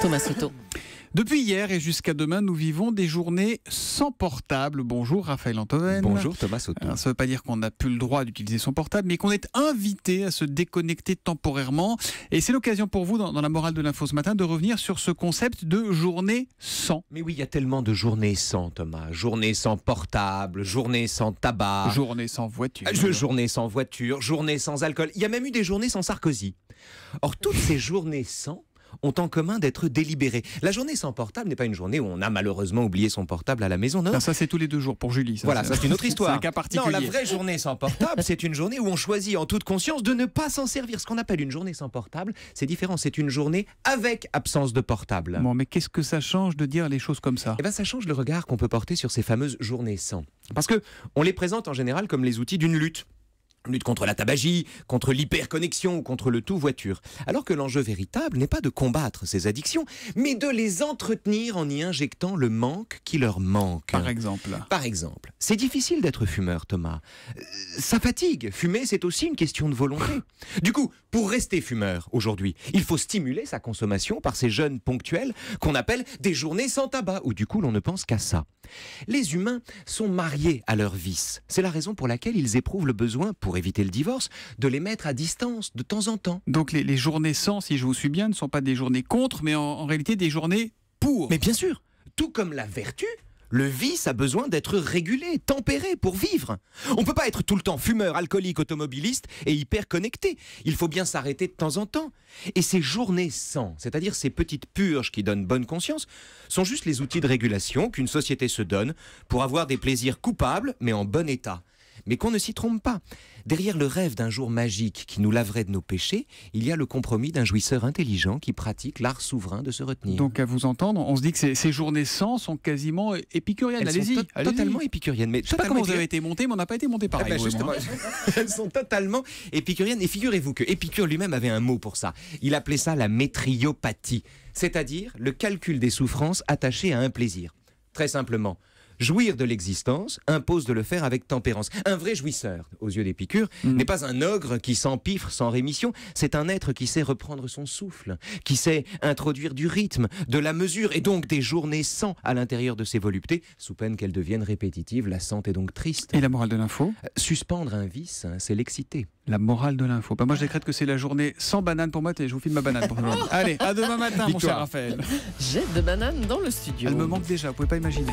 Thomas Soto. Depuis hier et jusqu'à demain, nous vivons des journées sans portable. Bonjour Raphaël Antoven. Bonjour Thomas Soto. ça ne veut pas dire qu'on n'a plus le droit d'utiliser son portable, mais qu'on est invité à se déconnecter temporairement. Et c'est l'occasion pour vous, dans, la morale de l'info ce matin, de revenir sur ce concept de journée sans. Mais oui, il y a tellement de journées sans, Thomas. Journée sans portable, journée sans tabac. Journée sans voiture. je journée sans voiture, journée sans alcool. Il y a même eu des journées sans Sarkozy. Or, toutes ces journées sans ont en commun d'être délibérés. La journée sans portable n'est pas une journée où on a malheureusement oublié son portable à la maison. Non, ça c'est tous les deux jours pour Julie. voilà, ça c'est une autre histoire. un cas particulier. Non, la vraie journée sans portable, c'est une journée où on choisit en toute conscience de ne pas s'en servir. Ce qu'on appelle une journée sans portable, c'est différent. C'est une journée avec absence de portable. Bon, mais qu'est-ce que ça change de dire les choses comme ça Eh bien, ça change le regard qu'on peut porter sur ces fameuses journées sans. Parce que on les présente en général comme les outils d'une lutte lutte contre la tabagie, contre l'hyperconnexion, contre le tout voiture. Alors que l'enjeu véritable n'est pas de combattre ces addictions, mais de les entretenir en y injectant le manque qui leur manque. Par exemple. Par exemple. C'est difficile d'être fumeur, Thomas. Euh, ça fatigue. Fumer, c'est aussi une question de volonté. du coup, pour rester fumeur aujourd'hui, il faut stimuler sa consommation par ces jeunes ponctuels qu'on appelle des journées sans tabac, où du coup l'on ne pense qu'à ça. Les humains sont mariés à leur vice. C'est la raison pour laquelle ils éprouvent le besoin pour éviter le divorce, de les mettre à distance de temps en temps. Donc les, journées sans, si je vous suis bien, ne sont pas des journées contre, mais en, en réalité des journées pour. Mais bien sûr, tout comme la vertu, le vice a besoin d'être régulé, tempéré pour vivre. On ne peut pas être tout le temps fumeur, alcoolique, automobiliste et hyper connecté. Il faut bien s'arrêter de temps en temps. Et ces journées sans, c'est-à-dire ces petites purges qui donnent bonne conscience, sont juste les outils de régulation qu'une société se donne pour avoir des plaisirs coupables mais en bon état. Mais qu'on ne s'y trompe pas. Derrière le rêve d'un jour magique qui nous laverait de nos péchés, il y a le compromis d'un jouisseur intelligent qui pratique l'art souverain de se retenir. Donc à vous entendre, on se dit que ces, journées sans sont quasiment épicuriennes. Allez-y. totalement épicuriennes. Mais Je sais pas comment vous avez été monté, mais on n'a pas été monté par eh ben, hein. elles sont totalement épicuriennes. Et figurez-vous que Épicure lui-même avait un mot pour ça. Il appelait ça la métriopathie, c'est-à-dire le calcul des souffrances attachées à un plaisir. Très simplement, Jouir de l'existence impose de le faire avec tempérance. Un vrai jouisseur, aux yeux d'Épicure, piqûres, mm. n'est pas un ogre qui s'empiffre sans rémission, c'est un être qui sait reprendre son souffle, qui sait introduire du rythme, de la mesure, et donc des journées sans à l'intérieur de ses voluptés, sous peine qu'elles deviennent répétitives, lassantes et donc triste. Et la morale de l'info euh, Suspendre un vice, hein, c'est l'exciter. La morale de l'info. Bah, moi, je décrète que c'est la journée sans banane pour moi. je vous file ma banane pour Allez, à demain matin, mon cher Raphaël. Jette de banane dans le studio. Elle me manque déjà, vous pouvez pas imaginer.